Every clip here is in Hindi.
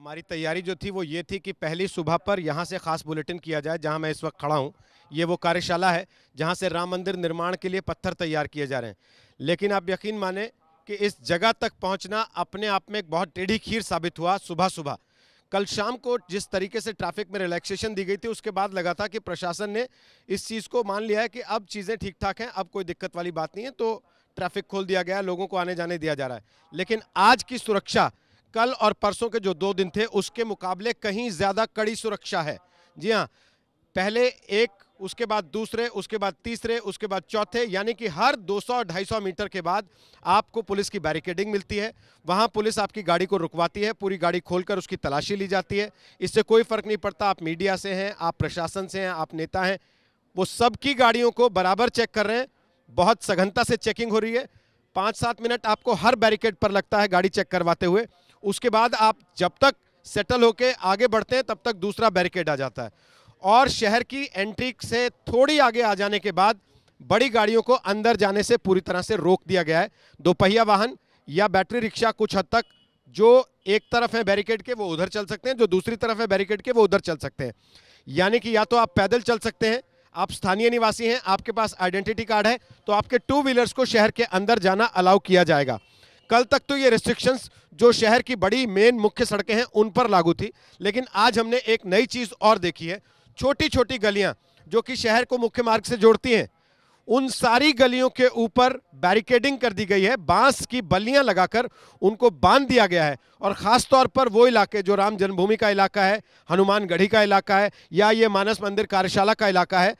हमारी तैयारी जो थी वो ये थी कि पहली सुबह पर यहाँ से ख़ास बुलेटिन किया जाए जहाँ मैं इस वक्त खड़ा हूँ ये वो कार्यशाला है जहाँ से राम मंदिर निर्माण के लिए पत्थर तैयार किए जा रहे हैं लेकिन आप यकीन माने कि इस जगह तक पहुँचना अपने आप में एक बहुत टेढ़ी खीर साबित हुआ सुबह सुबह कल शाम को जिस तरीके से ट्रैफिक में रिलैक्सेशन दी गई थी उसके बाद लगा था कि प्रशासन ने इस चीज़ को मान लिया है कि अब चीज़ें ठीक ठाक हैं अब कोई दिक्कत वाली बात नहीं है तो ट्रैफिक खोल दिया गया लोगों को आने जाने दिया जा रहा है लेकिन आज की सुरक्षा कल और परसों के जो दो दिन थे उसके मुकाबले कहीं ज़्यादा कड़ी सुरक्षा है जी हाँ पहले एक उसके बाद दूसरे उसके बाद तीसरे उसके बाद चौथे यानी कि हर 200-250 मीटर के बाद आपको पुलिस की बैरिकेडिंग मिलती है वहाँ पुलिस आपकी गाड़ी को रुकवाती है पूरी गाड़ी खोलकर उसकी तलाशी ली जाती है इससे कोई फ़र्क नहीं पड़ता आप मीडिया से हैं आप प्रशासन से हैं आप नेता हैं वो सबकी गाड़ियों को बराबर चेक कर रहे हैं बहुत सघनता से चेकिंग हो रही है पाँच सात मिनट आपको हर बैरिकेड पर लगता है गाड़ी चेक करवाते हुए उसके बाद आप जब तक सेटल होके आगे बढ़ते हैं तब तक दूसरा बैरिकेड आ जाता है और शहर की एंट्री से थोड़ी आगे आ जाने के बाद बड़ी गाड़ियों को अंदर जाने से पूरी तरह से रोक दिया गया है दोपहिया वाहन या बैटरी रिक्शा कुछ हद तक जो एक तरफ है बैरिकेड के वो उधर चल सकते हैं जो दूसरी तरफ है बैरिकेड के वो उधर चल सकते हैं यानी कि या तो आप पैदल चल सकते हैं आप स्थानीय निवासी हैं आपके पास आइडेंटिटी कार्ड है तो आपके टू व्हीलर्स को शहर के अंदर जाना अलाउ किया जाएगा कल तक तो ये रिस्ट्रिक्शंस जो शहर की बड़ी मेन मुख्य सड़कें हैं उन पर लागू थी लेकिन आज हमने एक नई चीज़ और देखी है छोटी छोटी गलियां जो कि शहर को मुख्य मार्ग से जोड़ती हैं उन सारी गलियों के ऊपर बैरिकेडिंग कर दी गई है बांस की बल्लियां लगाकर उनको बांध दिया गया है और ख़ास तौर पर वो इलाके जो राम जन्मभूमि का इलाका है हनुमानगढ़ी का इलाका है या ये मानस मंदिर कार्यशाला का इलाका है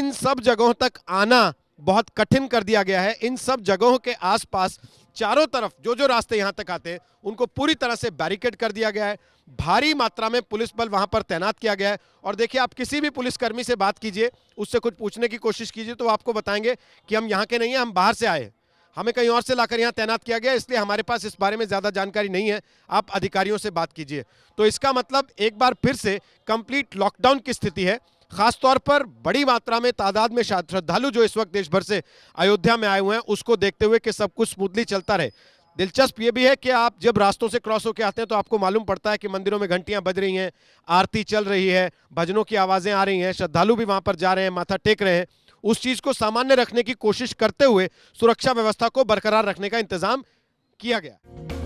इन सब जगहों तक आना बहुत कठिन कर दिया गया है इन सब जगहों के आसपास चारों तरफ जो जो रास्ते यहाँ तक आते हैं उनको पूरी तरह से बैरिकेड कर दिया गया है भारी मात्रा में पुलिस बल वहां पर तैनात किया गया है और देखिए आप किसी भी पुलिसकर्मी से बात कीजिए उससे कुछ पूछने की कोशिश कीजिए तो आपको बताएंगे कि हम यहाँ के नहीं हैं हम बाहर से आए हमें कहीं और से लाकर यहाँ तैनात किया गया इसलिए हमारे पास इस बारे में ज़्यादा जानकारी नहीं है आप अधिकारियों से बात कीजिए तो इसका मतलब एक बार फिर से कंप्लीट लॉकडाउन की स्थिति है खासतौर पर बड़ी मात्रा में तादाद में श्रद्धालु जो इस वक्त देश भर से अयोध्या में आए हुए हैं उसको देखते हुए कि सब कुछ स्मूथली चलता रहे दिलचस्प ये भी है कि आप जब रास्तों से क्रॉस होकर आते हैं तो आपको मालूम पड़ता है कि मंदिरों में घंटियां बज रही हैं आरती चल रही है भजनों की आवाज़ें आ रही हैं श्रद्धालु भी वहां पर जा रहे हैं माथा टेक रहे हैं उस चीज़ को सामान्य रखने की कोशिश करते हुए सुरक्षा व्यवस्था को बरकरार रखने का इंतजाम किया गया